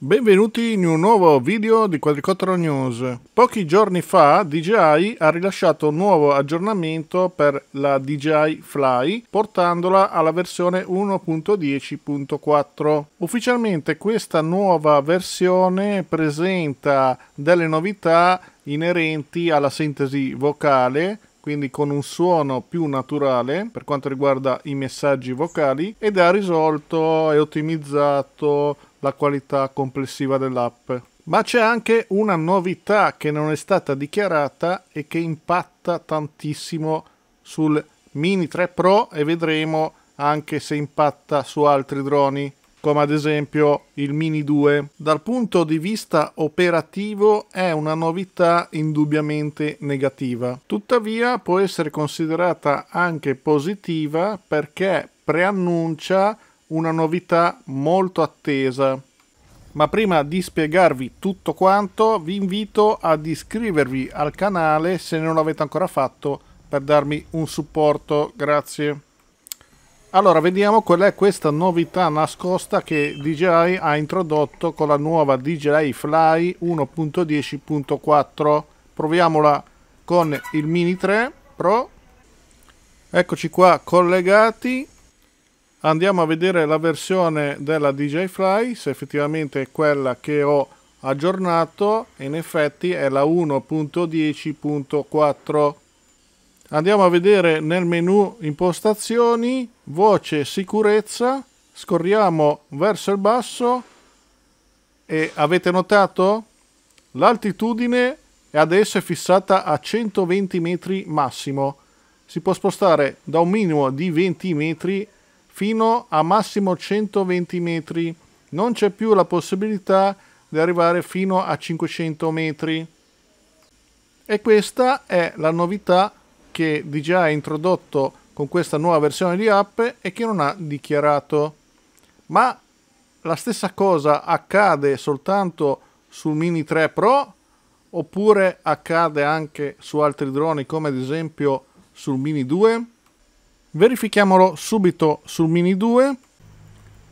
Benvenuti in un nuovo video di Quadricottero News. Pochi giorni fa DJI ha rilasciato un nuovo aggiornamento per la DJI Fly portandola alla versione 1.10.4. Ufficialmente questa nuova versione presenta delle novità inerenti alla sintesi vocale quindi con un suono più naturale per quanto riguarda i messaggi vocali ed ha risolto e ottimizzato la qualità complessiva dell'app. Ma c'è anche una novità che non è stata dichiarata e che impatta tantissimo sul Mini 3 Pro e vedremo anche se impatta su altri droni come ad esempio il Mini 2. Dal punto di vista operativo è una novità indubbiamente negativa. Tuttavia può essere considerata anche positiva perché preannuncia una novità molto attesa. Ma prima di spiegarvi tutto quanto, vi invito ad iscrivervi al canale se non l'avete ancora fatto per darmi un supporto, grazie. Allora, vediamo qual è questa novità nascosta che DJI ha introdotto con la nuova DJI Fly 1.10.4. Proviamola con il Mini 3 Pro. Eccoci qua collegati andiamo a vedere la versione della DJ Fly se effettivamente è quella che ho aggiornato in effetti è la 1.10.4 andiamo a vedere nel menu impostazioni voce sicurezza scorriamo verso il basso e avete notato l'altitudine adesso è fissata a 120 metri massimo si può spostare da un minimo di 20 metri fino a massimo 120 metri. Non c'è più la possibilità di arrivare fino a 500 metri. E questa è la novità che DJI ha introdotto con questa nuova versione di app e che non ha dichiarato. Ma la stessa cosa accade soltanto sul Mini 3 Pro oppure accade anche su altri droni come ad esempio sul Mini 2? Verifichiamolo subito sul Mini 2.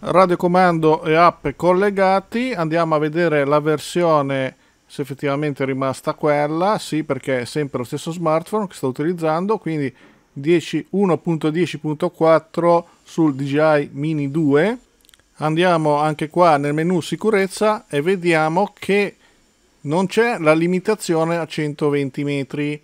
Radiocomando e app collegati. Andiamo a vedere la versione se effettivamente è rimasta quella. Sì, perché è sempre lo stesso smartphone che sto utilizzando. Quindi 1.10.4 sul DJI Mini 2. Andiamo anche qua nel menu sicurezza e vediamo che non c'è la limitazione a 120 metri.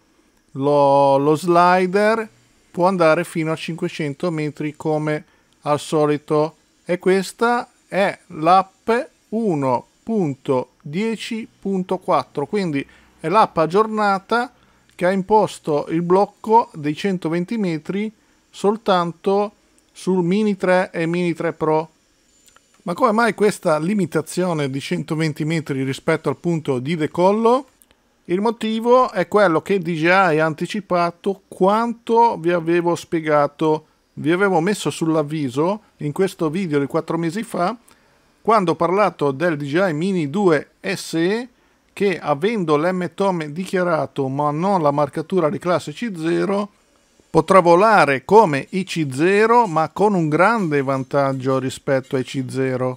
Lo, lo slider può andare fino a 500 metri come al solito e questa è l'app 1.10.4 quindi è l'app aggiornata che ha imposto il blocco dei 120 metri soltanto sul Mini 3 e Mini 3 Pro ma come mai questa limitazione di 120 metri rispetto al punto di decollo? Il motivo è quello che DJI ha anticipato quanto vi avevo spiegato, vi avevo messo sull'avviso in questo video di 4 mesi fa quando ho parlato del DJI Mini 2 SE che avendo l'M-Tom dichiarato ma non la marcatura di classe C0 potrà volare come IC0 ma con un grande vantaggio rispetto ai C0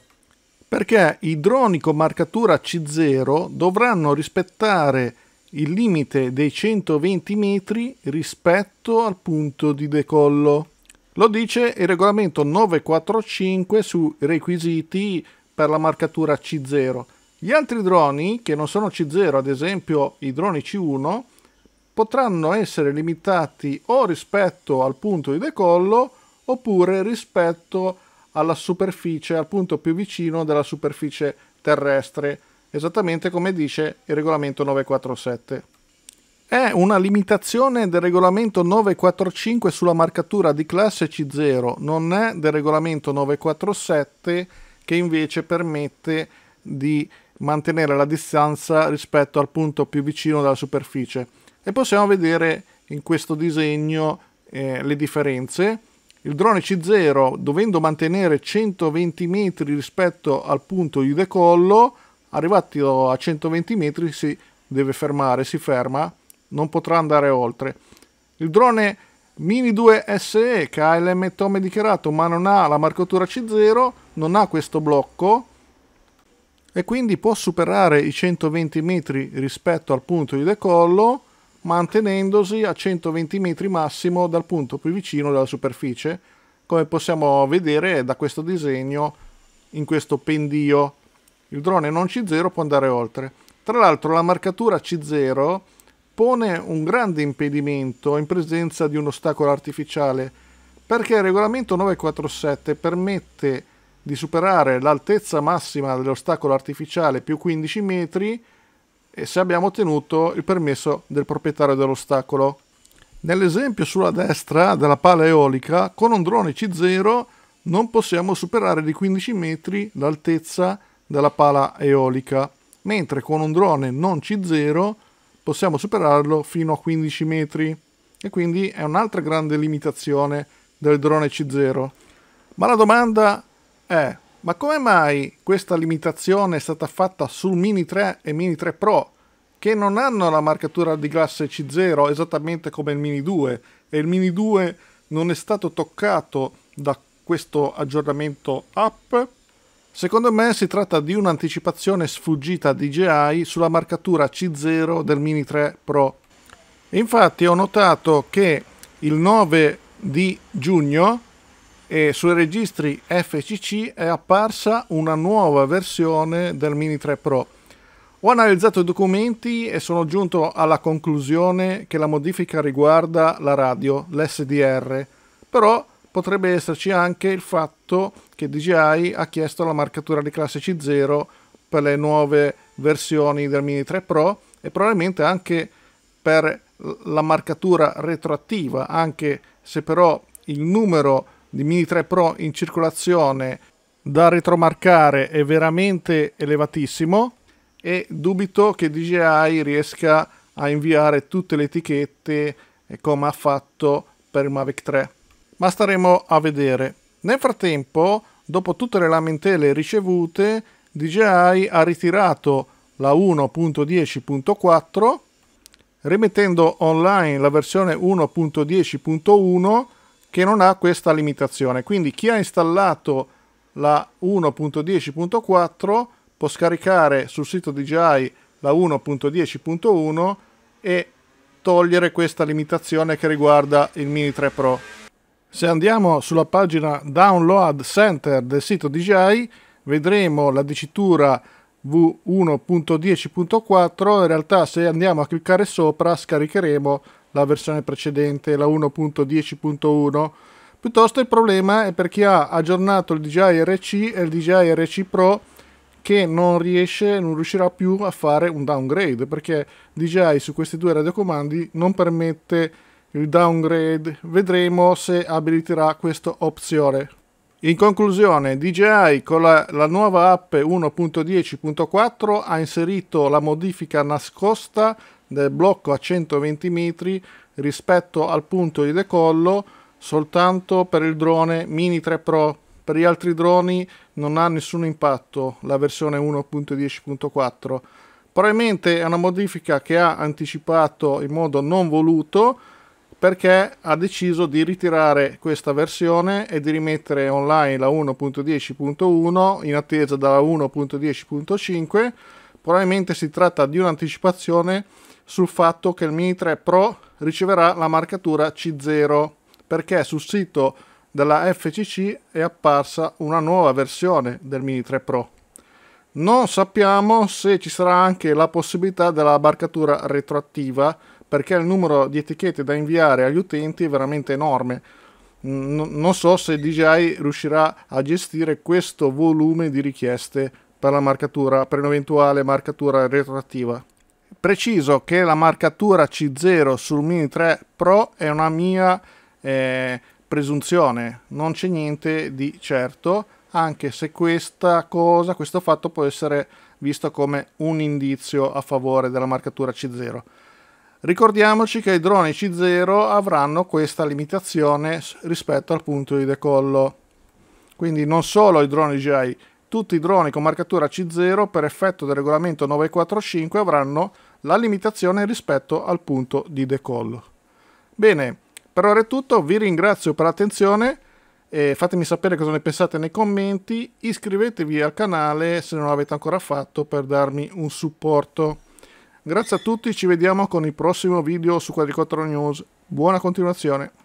perché i droni con marcatura C0 dovranno rispettare il limite dei 120 metri rispetto al punto di decollo. Lo dice il regolamento 945 sui requisiti per la marcatura C0. Gli altri droni che non sono C0, ad esempio i droni C1, potranno essere limitati o rispetto al punto di decollo oppure rispetto alla superficie, al punto più vicino della superficie terrestre, esattamente come dice il regolamento 947. È una limitazione del regolamento 945 sulla marcatura di classe C0, non è del regolamento 947 che invece permette di mantenere la distanza rispetto al punto più vicino della superficie. E possiamo vedere in questo disegno eh, le differenze. Il drone C0, dovendo mantenere 120 metri rispetto al punto di decollo, arrivati a 120 metri si deve fermare, si ferma, non potrà andare oltre. Il drone Mini 2 SE che ha l'M tome dichiarato ma non ha la marcatura C0, non ha questo blocco e quindi può superare i 120 metri rispetto al punto di decollo mantenendosi a 120 metri massimo dal punto più vicino della superficie, come possiamo vedere da questo disegno in questo pendio. Il drone non C0 può andare oltre. Tra l'altro la marcatura C0 pone un grande impedimento in presenza di un ostacolo artificiale, perché il regolamento 947 permette di superare l'altezza massima dell'ostacolo artificiale più 15 metri e se abbiamo ottenuto il permesso del proprietario dell'ostacolo. Nell'esempio sulla destra della pala eolica, con un drone C0 non possiamo superare di 15 metri l'altezza della pala eolica, mentre con un drone non C0 possiamo superarlo fino a 15 metri. E quindi è un'altra grande limitazione del drone C0. Ma la domanda è, ma come mai questa limitazione è stata fatta sul Mini 3 e Mini 3 Pro, che non hanno la marcatura di classe C0 esattamente come il Mini 2 e il Mini 2 non è stato toccato da questo aggiornamento app? Secondo me si tratta di un'anticipazione sfuggita DJI sulla marcatura C0 del Mini 3 Pro. Infatti ho notato che il 9 di giugno e sui registri FCC è apparsa una nuova versione del Mini 3 Pro. Ho analizzato i documenti e sono giunto alla conclusione che la modifica riguarda la radio, l'SDR, però potrebbe esserci anche il fatto che DJI ha chiesto la marcatura di classe C0 per le nuove versioni del Mini 3 Pro e probabilmente anche per la marcatura retroattiva, anche se però il numero di Mini 3 Pro in circolazione da retromarcare è veramente elevatissimo e dubito che DJI riesca a inviare tutte le etichette eh, come ha fatto per il Mavic 3. Ma staremo a vedere. Nel frattempo, dopo tutte le lamentele ricevute, DJI ha ritirato la 1.10.4 rimettendo online la versione 1.10.1 che non ha questa limitazione. Quindi chi ha installato la 1.10.4 può scaricare sul sito DJI la 1.10.1 e togliere questa limitazione che riguarda il Mini 3 Pro. Se andiamo sulla pagina Download Center del sito DJI vedremo la dicitura V1.10.4, in realtà se andiamo a cliccare sopra scaricheremo la versione precedente, la 1.10.1. Piuttosto il problema è per chi ha aggiornato il DJI RC e il DJI RC Pro che non riesce, non riuscirà più a fare un downgrade perché DJI su questi due radiocomandi non permette il downgrade. Vedremo se abiliterà questa opzione. In conclusione, DJI con la, la nuova app 1.10.4 ha inserito la modifica nascosta del blocco a 120 metri rispetto al punto di decollo soltanto per il drone Mini 3 Pro. Per gli altri droni non ha nessun impatto la versione 1.10.4. Probabilmente è una modifica che ha anticipato in modo non voluto perché ha deciso di ritirare questa versione e di rimettere online la 1.10.1 in attesa della 1.10.5. Probabilmente si tratta di un'anticipazione sul fatto che il Mini 3 Pro riceverà la marcatura C0 perché sul sito della FCC è apparsa una nuova versione del Mini 3 Pro. Non sappiamo se ci sarà anche la possibilità della marcatura retroattiva perché il numero di etichette da inviare agli utenti è veramente enorme. Non so se DJI riuscirà a gestire questo volume di richieste per la marcatura, per un'eventuale marcatura retroattiva. Preciso che la marcatura C0 sul Mini 3 Pro è una mia eh, presunzione, non c'è niente di certo, anche se questa cosa, questo fatto può essere visto come un indizio a favore della marcatura C0. Ricordiamoci che i droni C0 avranno questa limitazione rispetto al punto di decollo. Quindi non solo i droni GI, tutti i droni con marcatura C0 per effetto del regolamento 945 avranno la limitazione rispetto al punto di decollo. Bene, per ora è tutto, vi ringrazio per l'attenzione, fatemi sapere cosa ne pensate nei commenti, iscrivetevi al canale se non l'avete ancora fatto per darmi un supporto. Grazie a tutti, ci vediamo con il prossimo video su Quadricottero News. Buona continuazione!